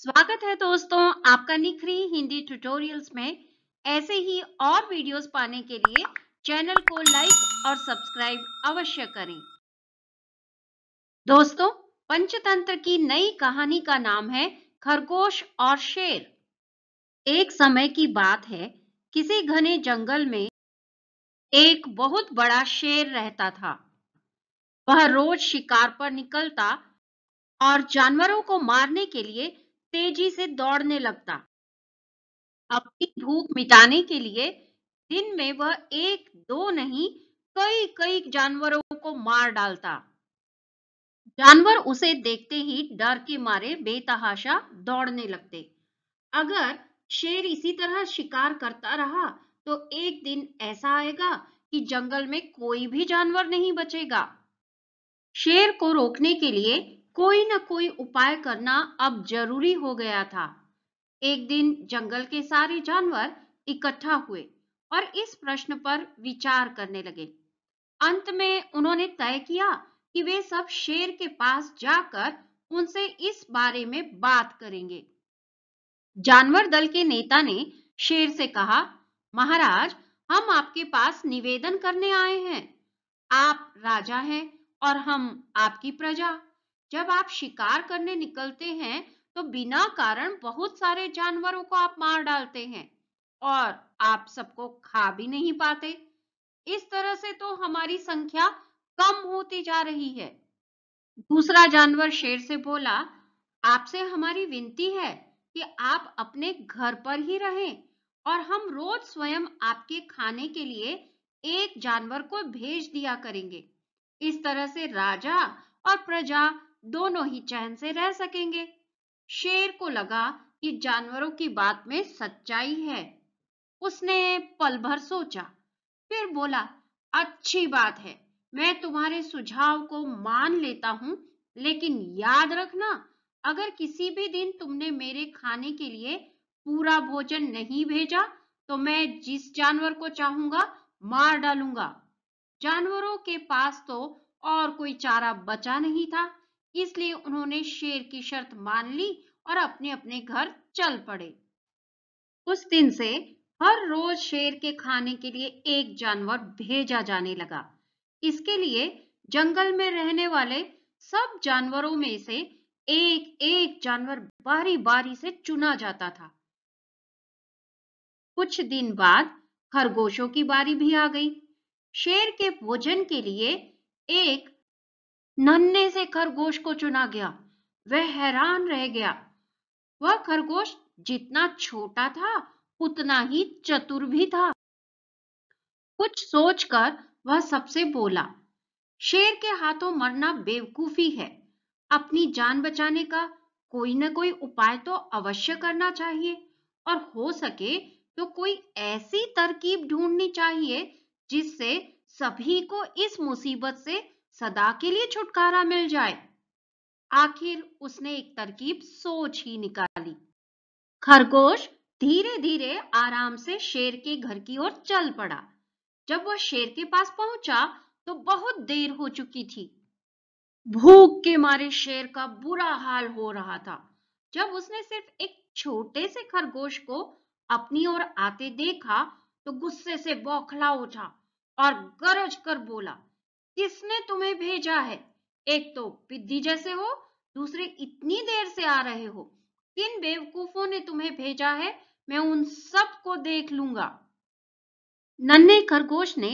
स्वागत है दोस्तों आपका निखरी हिंदी ट्यूटोरियल्स में ऐसे ही और वीडियोस पाने के लिए चैनल को लाइक और सब्सक्राइब अवश्य करें दोस्तों पंचतंत्र की नई कहानी का नाम है खरगोश और शेर एक समय की बात है किसी घने जंगल में एक बहुत बड़ा शेर रहता था वह रोज शिकार पर निकलता और जानवरों को मारने के लिए तेजी से दौड़ने लगता अपनी भूख मिटाने के लिए दिन में वह एक दो नहीं कई कई जानवरों को मार डालता जानवर उसे देखते ही डर के मारे बेतहाशा दौड़ने लगते अगर शेर इसी तरह शिकार करता रहा तो एक दिन ऐसा आएगा कि जंगल में कोई भी जानवर नहीं बचेगा शेर को रोकने के लिए कोई न कोई उपाय करना अब जरूरी हो गया था एक दिन जंगल के सारे जानवर इकट्ठा हुए और इस प्रश्न पर विचार करने लगे अंत में उन्होंने तय किया कि वे सब शेर के पास जाकर उनसे इस बारे में बात करेंगे जानवर दल के नेता ने शेर से कहा महाराज हम आपके पास निवेदन करने आए हैं आप राजा हैं और हम आपकी प्रजा जब आप शिकार करने निकलते हैं तो बिना कारण बहुत सारे जानवरों को आप मार डालते हैं और आप सबको खा भी नहीं पाते इस तरह से तो हमारी संख्या कम होती जा रही है दूसरा जानवर शेर से बोला आपसे हमारी विनती है कि आप अपने घर पर ही रहें और हम रोज स्वयं आपके खाने के लिए एक जानवर को भेज दिया करेंगे इस तरह से राजा और प्रजा दोनों ही चैन से रह सकेंगे शेर को लगा कि जानवरों की बात में सच्चाई है उसने पल भर सोचा फिर बोला अच्छी बात है मैं तुम्हारे सुझाव को मान लेता हूँ लेकिन याद रखना अगर किसी भी दिन तुमने मेरे खाने के लिए पूरा भोजन नहीं भेजा तो मैं जिस जानवर को चाहूंगा मार डालूंगा जानवरों के पास तो और कोई चारा बचा नहीं था इसलिए उन्होंने शेर की शर्त मान ली और अपने अपने घर चल पड़े उस दिन से हर रोज शेर के खाने के लिए एक जानवर भेजा जाने लगा इसके लिए जंगल में रहने वाले सब जानवरों में से एक एक जानवर बारी बारी से चुना जाता था कुछ दिन बाद खरगोशों की बारी भी आ गई शेर के भोजन के लिए एक नन्हे से खरगोश को चुना गया वह हैरान रह गया वह खरगोश जितना छोटा था उतना ही चतुर भी था कुछ सोचकर वह सबसे बोला शेर के हाथों मरना बेवकूफी है अपनी जान बचाने का कोई न कोई उपाय तो अवश्य करना चाहिए और हो सके तो कोई ऐसी तरकीब ढूंढनी चाहिए जिससे सभी को इस मुसीबत से सदा के लिए छुटकारा मिल जाए आखिर उसने एक तरकीब सोच ही निकाली खरगोश धीरे धीरे आराम से शेर के घर की ओर चल पड़ा जब वह शेर के पास पहुंचा तो बहुत देर हो चुकी थी भूख के मारे शेर का बुरा हाल हो रहा था जब उसने सिर्फ एक छोटे से खरगोश को अपनी ओर आते देखा तो गुस्से से बौखला उठा और गरज कर बोला किसने तुम्हें भेजा है एक तो पिद्दी जैसे हो दूसरे इतनी देर से आ रहे हो किन बेवकूफों ने तुम्हें भेजा है मैं उन सब को देख लूंगा नन्हे खरगोश ने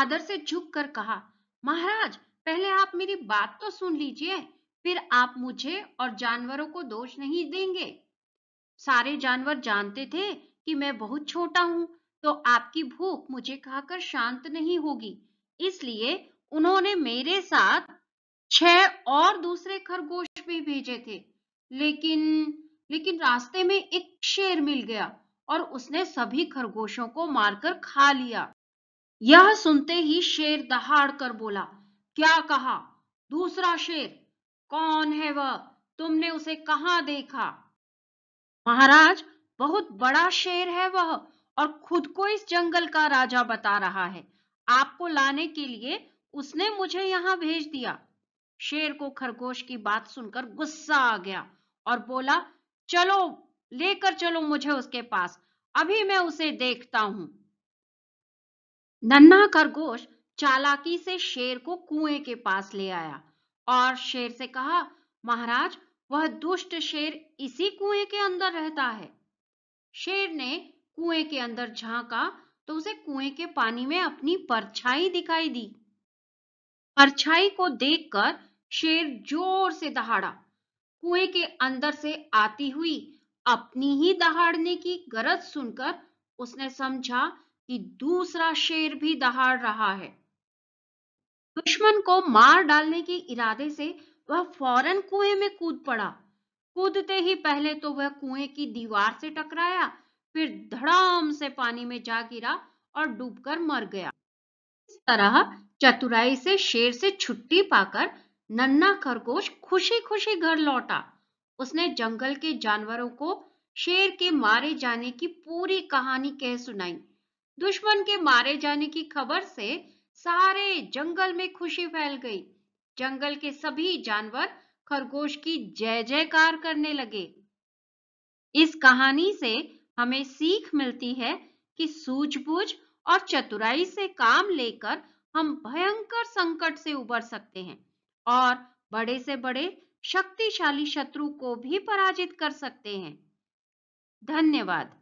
आदर से झुक कर कहा महाराज पहले आप मेरी बात तो सुन लीजिए फिर आप मुझे और जानवरों को दोष नहीं देंगे सारे जानवर जानते थे कि मैं बहुत छोटा हूँ तो आपकी भूख मुझे खाकर शांत नहीं होगी इसलिए उन्होंने मेरे साथ छह और दूसरे खरगोश भी भेजे थे लेकिन लेकिन रास्ते में एक शेर मिल गया और उसने सभी खरगोशों को मारकर खा लिया यह सुनते ही शेर दहाड़ कर बोला क्या कहा दूसरा शेर कौन है वह तुमने उसे कहा देखा महाराज बहुत बड़ा शेर है वह और खुद को इस जंगल का राजा बता रहा है आपको लाने के लिए उसने मुझे यहां भेज दिया शेर को खरगोश की बात सुनकर गुस्सा आ गया और बोला चलो लेकर चलो मुझे उसके पास अभी मैं उसे देखता हूं नन्ना खरगोश चालाकी से शेर को कुएं के पास ले आया और शेर से कहा महाराज वह दुष्ट शेर इसी कुएं के अंदर रहता है शेर ने कुएं के अंदर झांका तो उसे कुएं के पानी में अपनी परछाई दिखाई दी परछाई को देखकर शेर जोर से दहाड़ा कुएं के अंदर से आती हुई अपनी ही दहाड़ने की गरज सुनकर उसने समझा कि दूसरा शेर भी दहाड़ रहा है दुश्मन को मार डालने के इरादे से वह फौरन कुएं में कूद पड़ा कूदते ही पहले तो वह कुएं की दीवार से टकराया फिर धड़ाम से पानी में जा गिरा और डूबकर मर गया इस तरह चतुराई से शेर से छुट्टी पाकर नन्ना खरगोश खुशी खुशी घर लौटा उसने जंगल के जानवरों को शेर के मारे जाने की पूरी कहानी कह सुनाई दुश्मन के मारे जाने की खबर से सारे जंगल में खुशी फैल गई जंगल के सभी जानवर खरगोश की जय जयकार करने लगे इस कहानी से हमें सीख मिलती है कि सूझबूझ और चतुराई से काम लेकर हम भयंकर संकट से उबर सकते हैं और बड़े से बड़े शक्तिशाली शत्रु को भी पराजित कर सकते हैं धन्यवाद